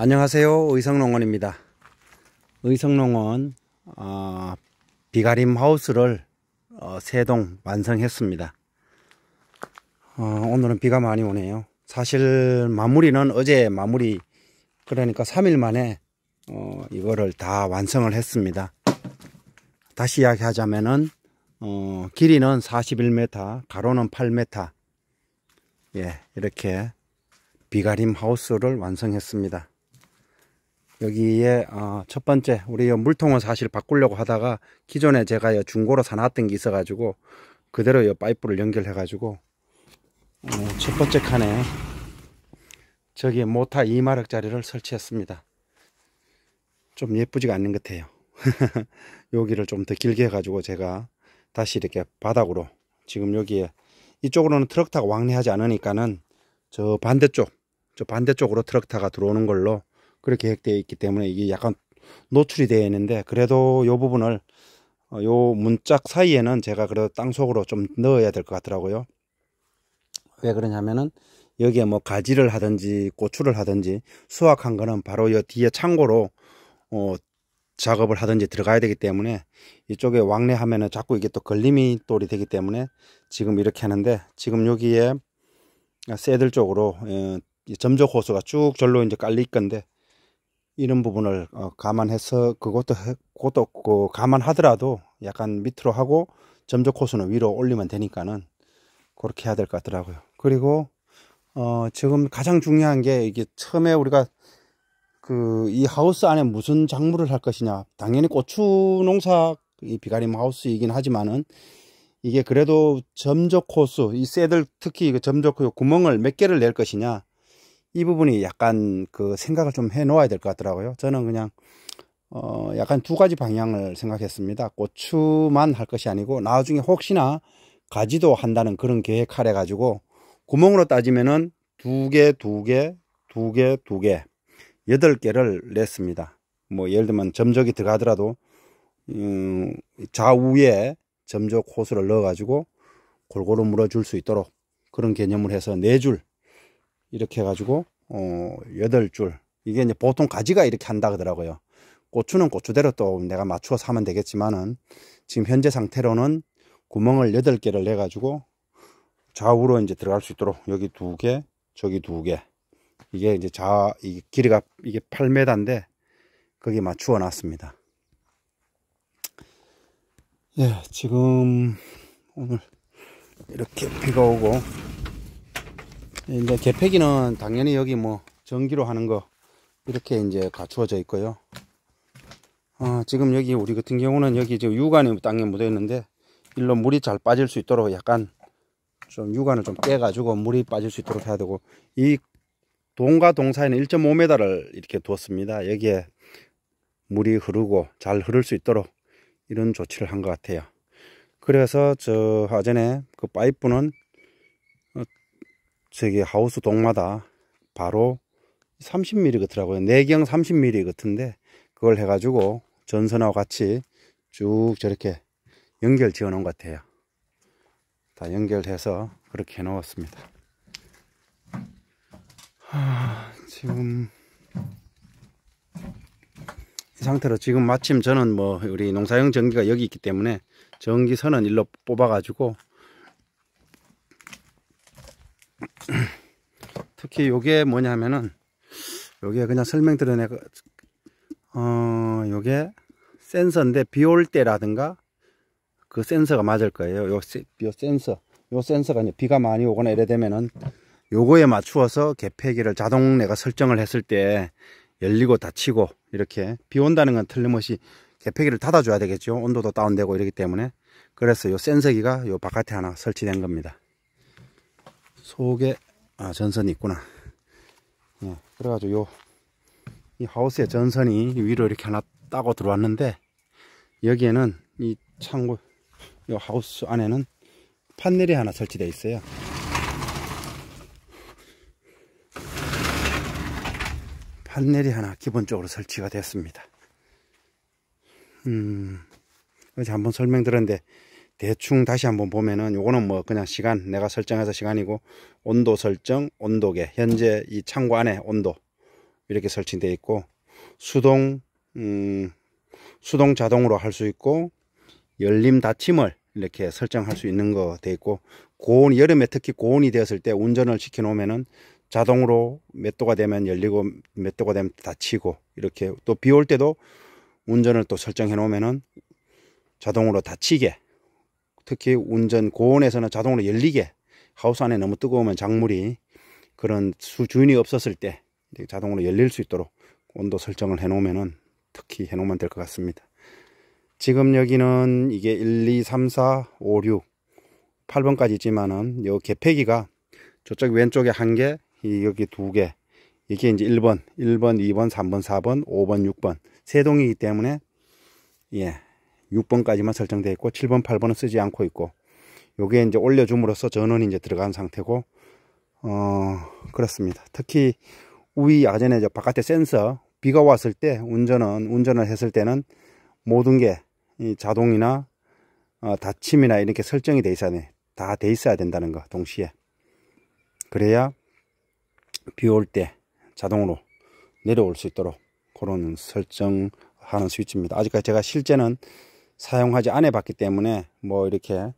안녕하세요 의성농원입니다 의성농원 어, 비가림 하우스를 어, 세동 완성했습니다 어, 오늘은 비가 많이 오네요 사실 마무리는 어제 마무리 그러니까 3일 만에 어, 이거를 다 완성을 했습니다 다시 이야기하자면은 어, 길이는 41m 가로는 8m 예 이렇게 비가림 하우스를 완성했습니다 여기에 어, 첫 번째 우리 물통을 사실 바꾸려고 하다가 기존에 제가 중고로 사놨던 게 있어 가지고 그대로 이 파이프를 연결해 가지고 어, 첫 번째 칸에 저기 모타 2마력짜리를 설치했습니다 좀 예쁘지가 않는 것 같아요 여기를 좀 더 길게 해가지고 제가 다시 이렇게 바닥으로 지금 여기에 이쪽으로는 트럭 타가 왕래하지 않으니까는 저 반대쪽 저 반대쪽으로 트럭 타가 들어오는 걸로 그렇게 계획되어 있기 때문에 이게 약간 노출이 되어 있는데 그래도 요 부분을 어, 요 문짝 사이에는 제가 그래도 땅속으로 좀 넣어야 될 것 같더라고요 왜 그러냐면은 여기에 뭐 가지를 하든지 고추를 하든지 수확한 거는 바로 요 뒤에 창고로 어 작업을 하든지 들어가야 되기 때문에 이쪽에 왕래하면은 자꾸 이게 또 걸림이 돌이 되기 때문에 지금 이렇게 하는데 지금 여기에 아, 새들 쪽으로 예, 점적 호수가 쭉 절로 이제 깔릴 건데 이런 부분을 어, 감안해서 그것도 그것도 그 감안하더라도 약간 밑으로 하고 점적 코수는 위로 올리면 되니까는 그렇게 해야 될 것 같더라고요. 그리고 어 지금 가장 중요한 게 이게 처음에 우리가 그이 하우스 안에 무슨 작물을 할 것이냐 당연히 고추 농사 이 비가림 하우스이긴 하지만은 이게 그래도 점적 호수 이 새들 특히 그 점적 호수 그 구멍을 몇 개를 낼 것이냐 이 부분이 약간 그 생각을 좀 해 놓아야 될 것 같더라고요. 저는 그냥 어 약간 두 가지 방향을 생각했습니다. 고추만 할 것이 아니고 나중에 혹시나 가지도 한다는 그런 계획 하래 가지고 구멍으로 따지면은 두 개, 두 개, 두 개, 두 개, 여덟 개를 냈습니다. 뭐 예를 들면 점적이 들어가더라도 음, 좌우에 점적 호수를 넣어 가지고 골고루 물어줄 수 있도록 그런 개념을 해서 네줄 이렇게 해가지고 어, 8줄 이게 이제 보통 가지가 이렇게 한다 그러더라고요. 고추는 고추대로 또 내가 맞추어서 하면 되겠지만은 지금 현재 상태로는 구멍을 8개를 내가지고 좌우로 이제 들어갈 수 있도록 여기 두 개, 저기 두 개. 이게 이제 좌, 이 길이가 이게 8m인데 거기 맞추어 놨습니다. 예, 지금 오늘 이렇게 비가 오고 이제 개폐기는 당연히 여기 뭐 전기로 하는 거 이렇게 이제 갖추어져 있고요. 아, 지금 여기 우리 같은 경우는 여기 지금 유관이 땅에 묻어 있는데 일로 물이 잘 빠질 수 있도록 약간 좀 유관을 좀 깨가지고 물이 빠질 수 있도록 해야 되고 이 동과 동사에는 1.5m를 이렇게 두었습니다. 여기에 물이 흐르고 잘 흐를 수 있도록 이런 조치를 한 것 같아요. 그래서 저 하전에 그 파이프는 저기 하우스 동마다 바로 30mm 같더라고요. 내경 30mm 같은데 그걸 해가지고 전선하고 같이 쭉 저렇게 연결 지어 놓은 것 같아요. 다 연결해서 그렇게 해 놓았습니다. 하, 지금 이 상태로 지금 마침 저는 뭐 우리 농사용 전기가 여기 있기 때문에 전기선은 일로 뽑아 가지고 특히 요게 뭐냐면은 요게 그냥 설명드려 내가 어 요게 센서인데 비 올 때라든가 그 센서가 맞을 거예요 요, 요 센서 요 센서가 이제 비가 많이 오거나 이래 되면은 요거에 맞추어서 개폐기를 자동 내가 설정을 했을 때 열리고 닫히고 이렇게 비 온다는 건 틀림없이 개폐기를 닫아줘야 되겠죠 온도도 다운되고 이러기 때문에 그래서 요 센서기가 요 바깥에 하나 설치된 겁니다 속에 아, 전선이 있구나. 예, 그래가지고 요, 이 하우스의 전선이 위로 이렇게 하나 따고 들어왔는데, 여기에는 이 창고, 요 하우스 안에는 판넬이 하나 설치되어 있어요. 판넬이 하나 기본적으로 설치가 됐습니다 음, 어제 한번 설명드렸는데, 대충 다시 한번 보면은 요거는 뭐 그냥 시간 내가 설정해서 시간이고 온도 설정 온도계 현재 이 창고 안에 온도 이렇게 설치되어 있고 수동 음, 수동 자동으로 할 수 있고 열림 닫힘을 이렇게 설정할 수 있는 거 돼 있고 고온 여름에 특히 고온이 되었을 때 운전을 시켜 놓으면은 자동으로 몇 도가 되면 열리고 몇 도가 되면 닫히고 이렇게 또 비 올 때도 운전을 또 설정해 놓으면은 자동으로 닫히게 특히 운전 고온에서는 자동으로 열리게 하우스 안에 너무 뜨거우면 작물이 그런 수준이 없었을 때 자동으로 열릴 수 있도록 온도 설정을 해 놓으면은 특히 해 놓으면 될 것 같습니다 지금 여기는 이게 1 2 3 4 5 6 8번까지 있지만은 요 개폐기가 저쪽 왼쪽에 한개 여기 두 개 이게 이제 1번 1번 2번 3번 4번 5번 6번 세동이기 때문에 예 6번까지만 설정되어 있고 7번 8번은 쓰지 않고 있고 요게 이제 올려줌으로써 전원이 이제 들어간 상태고 어 그렇습니다 특히 우위 아전에 저 바깥에 센서 비가 왔을 때 운전은 운전을 했을 때는 모든 게이 자동이나 어, 닫힘이나 이렇게 설정이 돼 있어야 돼. 다 돼 있어야 된다는 거 동시에 그래야 비 올 때 자동으로 내려올 수 있도록 그런 설정하는 스위치입니다 아직까지 제가 실제는 사용하지 않아 봤기 때문에 뭐 이렇게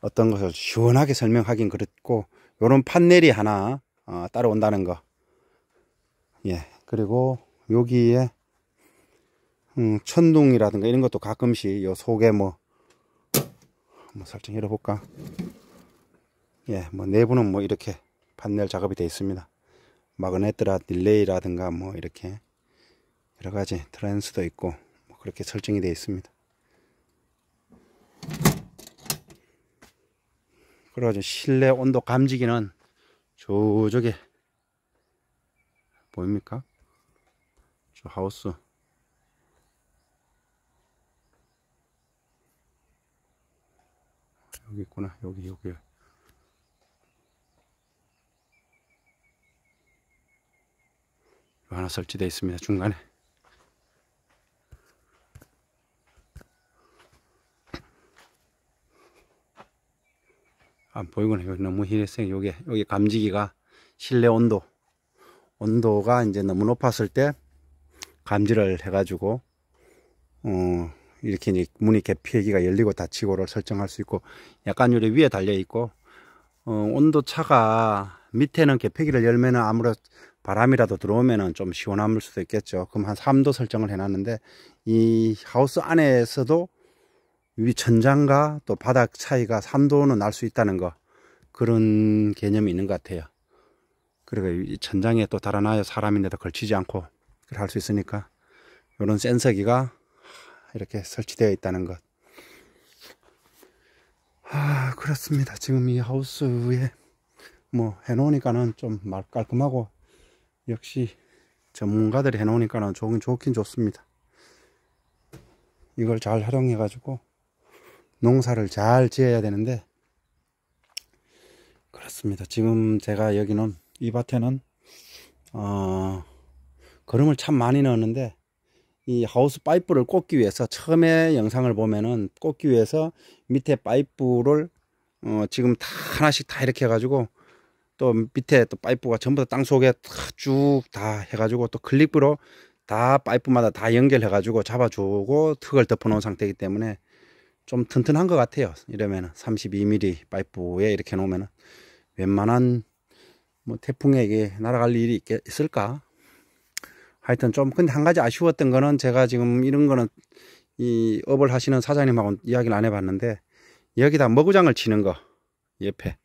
어떤 것을 시원하게 설명하긴 그렇고 요런 판넬이 하나 어, 따로온다는거예 그리고 여기에 음, 천둥이라든가 이런 것도 가끔씩 요 속에 뭐 한번 살짝 열어볼까 예뭐 내부는 뭐 이렇게 판넬 작업이 되어 있습니다 마그네트라 딜레이라든가 뭐 이렇게 여러가지 트랜스도 있고 뭐 그렇게 설정이 되어 있습니다 그래가지고 실내 온도 감지기는 저쪽에 보입니까? 저 하우스 여기 있구나 여기 여기 하나 설치되어 있습니다 중간에 안 아, 보이구나. 여기 너무 희색이 여기, 여기 감지기가 실내 온도. 온도가 이제 너무 높았을 때 감지를 해가지고, 어, 이렇게 이제 문이 개폐기가 열리고 닫히고를 설정할 수 있고, 약간 요리 위에 달려있고, 어, 온도 차가 밑에는 개폐기를 열면은 아무래도 바람이라도 들어오면은 좀 시원함을 수도 있겠죠. 그럼 한 3도 설정을 해놨는데 이 하우스 안에서도 위 천장과 또 바닥 차이가 3도는 날 수 있다는 거 그런 개념이 있는 것 같아요. 그리고 이 천장에 또달아나요 사람인데도 걸치지 않고 그걸 할 수 있으니까 이런 센서기가 이렇게 설치되어 있다는 것. 아 그렇습니다. 지금 이 하우스에 위뭐 해놓으니까는 좀 깔끔하고 역시 전문가들이 해놓으니까는 좋긴 좋긴 좋습니다. 이걸 잘 활용해 가지고 농사를 잘 지어야 되는데 그렇습니다. 지금 제가 여기는 이 밭에는 어, 거름을 참 많이 넣었는데 이 하우스 파이프를 꽂기 위해서 처음에 영상을 보면은 꽂기 위해서 밑에 파이프를 어, 지금 다 하나씩 다 이렇게 해가지고 또 밑에 또 파이프가 전부 다땅 속에 쭉 다 해가지고 또 클립으로 다 파이프마다 다 연결해가지고 잡아주고 턱을 덮어놓은 상태이기 때문에 좀 튼튼한 것 같아요 이러면은 32mm 파이프에 이렇게 놓으면은 웬만한 뭐 태풍에 이게 날아갈 일이 있겠, 있을까 하여튼 좀 근데 한 가지 아쉬웠던 거는 제가 지금 이런 거는 이 업을 하시는 사장님하고 이야기를 안 해봤는데 여기다 머구장을 치는 거 옆에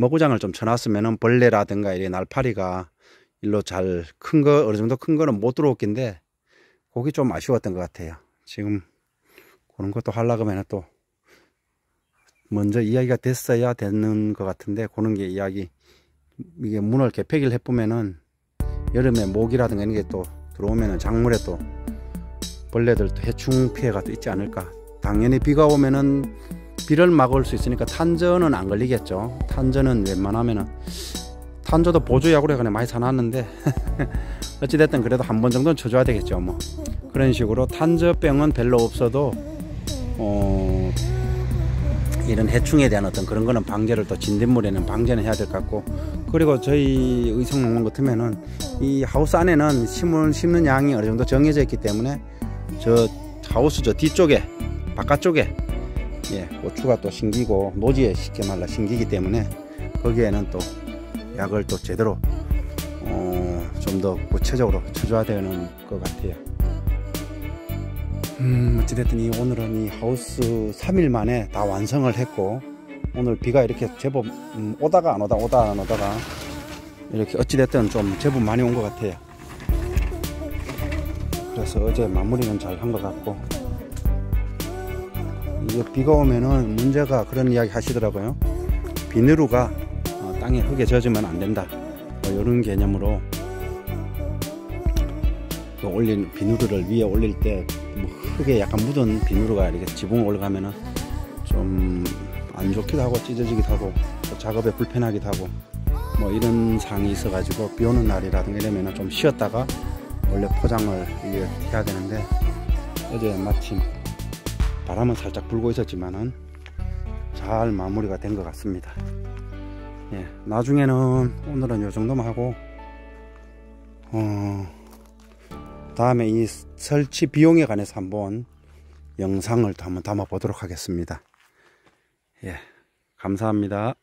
머구장을 좀 쳐놨으면은 벌레라든가 이런 날파리가 일로 잘 큰 거 어느 정도 큰 거는 못들어오긴데 거기 좀 아쉬웠던 것 같아요 지금 그런 것도 하려고 하면 또 먼저 이야기가 됐어야 되는 것 같은데 그런 게 이야기 이게 문을 개폐기를 해보면은 여름에 모기라든가 이런 게 또 들어오면은 작물에 또 벌레들 도 해충 피해가 또 있지 않을까 당연히 비가 오면은 비를 막을 수 있으니까 탄저는 안 걸리겠죠 탄저는 웬만하면은 탄저도 보조약으로 그냥 많이 사놨는데 어찌됐든 그래도 한 번 정도는 쳐줘야 되겠죠 뭐 그런 식으로 탄저병은 별로 없어도 어, 이런 해충에 대한 어떤 그런 거는 방제를 또 진딧물에는 방제는 해야 될 것 같고 그리고 저희 의성농원 같으면은 이 하우스 안에는 심은 심는 양이 어느 정도 정해져 있기 때문에 저 하우스 저 뒤쪽에 바깥쪽에 예 고추가 또 심기고 노지에 쉽게 말라 심기기 때문에 거기에는 또 약을 또 제대로 어, 좀더 구체적으로 처줘야 되는 것 같아요. 음 어찌됐든 이 오늘은 이 하우스 3일 만에 다 완성을 했고 오늘 비가 이렇게 제법 음, 오다가 안 오다 오다 안 오다가 이렇게 어찌됐든 좀 제법 많이 온 것 같아요 그래서 어제 마무리는 잘 한 것 같고 이거 비가 오면은 문제가 그런 이야기 하시더라고요 비누루가 어, 땅에 흙에 젖으면 안 된다 뭐 이런 개념으로 올린 비누를 루 위에 올릴 때뭐 흙에 약간 묻은 비누로가 이렇게 지붕 올라가면좀 안 좋기도 하고 찢어지기도 하고 또 작업에 불편하기도 하고 뭐 이런 상이 있어가지고 비 오는 날이라든가 이러면좀 쉬었다가 원래 포장을 이게 해야 되는데 어제 마침 바람은 살짝 불고 있었지만은 잘 마무리가 된 것 같습니다. 예, 나중에는 오늘은 요 정도만 하고 어. 다음에 이 설치 비용에 관해서 한번 영상을 또 한번 담아 보도록 하겠습니다. 예, 감사합니다.